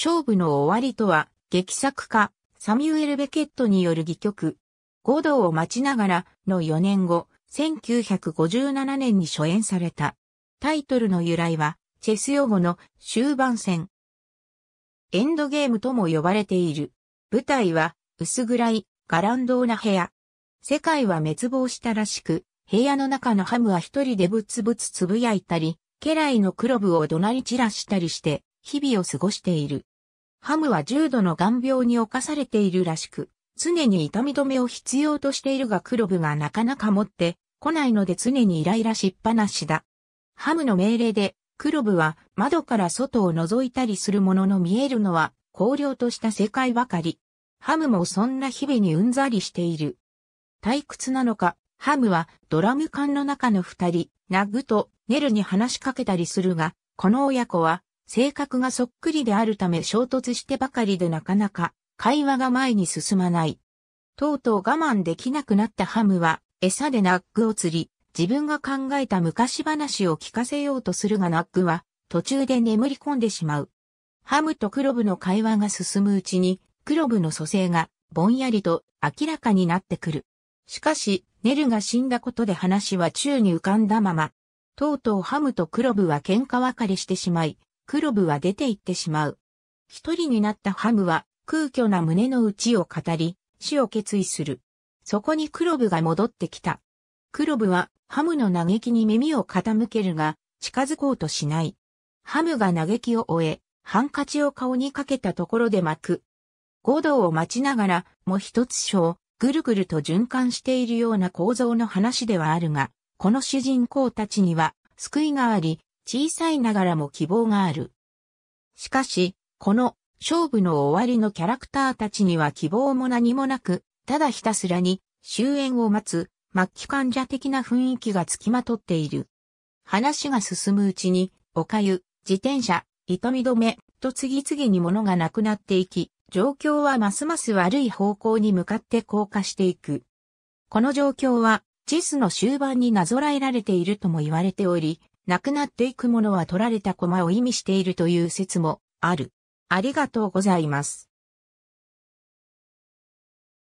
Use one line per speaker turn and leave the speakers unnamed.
勝負の終わりとは、劇作家、サミュエル・ベケットによる戯曲、五道を待ちながらの4年後、1957年に初演された。タイトルの由来は、チェス用語の終盤戦。エンドゲームとも呼ばれている。舞台は、薄暗い、ガランドーな部屋。世界は滅亡したらしく、部屋の中のハムは一人でブツブツつぶやいたり、家来のクロブを怒鳴り散らしたりして、日々を過ごしている。ハムは重度の眼病に侵されているらしく、常に痛み止めを必要としているがクロブがなかなか持って来ないので常にイライラしっぱなしだ。ハムの命令で、クロブは窓から外を覗いたりするものの見えるのは荒涼とした世界ばかり。ハムもそんな日々にうんざりしている。退屈なのか、ハムはドラム缶の中の二人、ナグとネルに話しかけたりするが、この親子は性格がそっくりであるため衝突してばかりでなかなか会話が前に進まない。とうとう我慢できなくなったハムは餌でナッグを釣り、自分が考えた昔話を聞かせようとするがナッグは途中で眠り込んでしまう。ハムとクロブの会話が進むうちに、クロブの蘇生がぼんやりと明らかになってくる。しかし、ネルが死んだことで話は宙に浮かんだまま、とうとうハムとクロブは喧嘩別れしてしまい、クロブは出て行ってしまう。一人になったハムは空虚な胸の内を語り、死を決意する。そこにクロブが戻ってきた。クロブはハムの嘆きに耳を傾けるが、近づこうとしない。ハムが嘆きを終え、ハンカチを顔にかけたところで巻く。五道を待ちながら、もう一つ章、ぐるぐると循環しているような構造の話ではあるが、この主人公たちには、救いがあり、小さいながらも希望がある。しかし、この勝負の終わりのキャラクターたちには希望も何もなく、ただひたすらに終焉を待つ末期患者的な雰囲気がつきまとっている。話が進むうちに、おかゆ、自転車、痛み止め、と次々に物がなくなっていき、状況はますます悪い方向に向かって降下していく。この状況は、チスの終盤になぞらえられているとも言われており、なくなっていくものは取られた駒を意味しているという説もある。ありがとうございます。